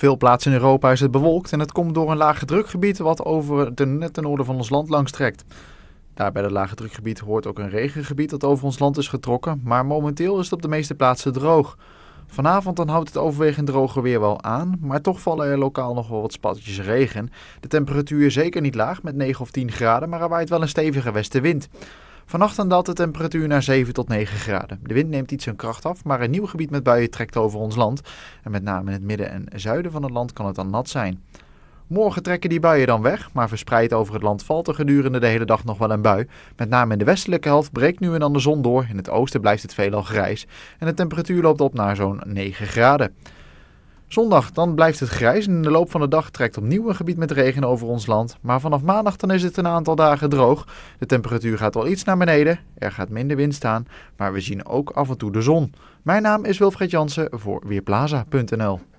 veel plaatsen in Europa is het bewolkt en het komt door een lage drukgebied wat over de net ten noorden van ons land langs trekt. Daar het lage drukgebied hoort ook een regengebied dat over ons land is getrokken, maar momenteel is het op de meeste plaatsen droog. Vanavond dan houdt het overwegend droge weer wel aan, maar toch vallen er lokaal nog wel wat spatjes regen. De temperatuur is zeker niet laag met 9 of 10 graden, maar er waait wel een stevige westenwind. Vannacht dat de temperatuur naar 7 tot 9 graden. De wind neemt iets zijn kracht af, maar een nieuw gebied met buien trekt over ons land. En met name in het midden en zuiden van het land kan het dan nat zijn. Morgen trekken die buien dan weg, maar verspreid over het land valt er gedurende de hele dag nog wel een bui. Met name in de westelijke helft breekt nu en dan de zon door. In het oosten blijft het veelal grijs en de temperatuur loopt op naar zo'n 9 graden. Zondag dan blijft het grijs en in de loop van de dag trekt opnieuw een gebied met regen over ons land. Maar vanaf maandag dan is het een aantal dagen droog. De temperatuur gaat al iets naar beneden, er gaat minder wind staan, maar we zien ook af en toe de zon. Mijn naam is Wilfred Jansen voor Weerplaza.nl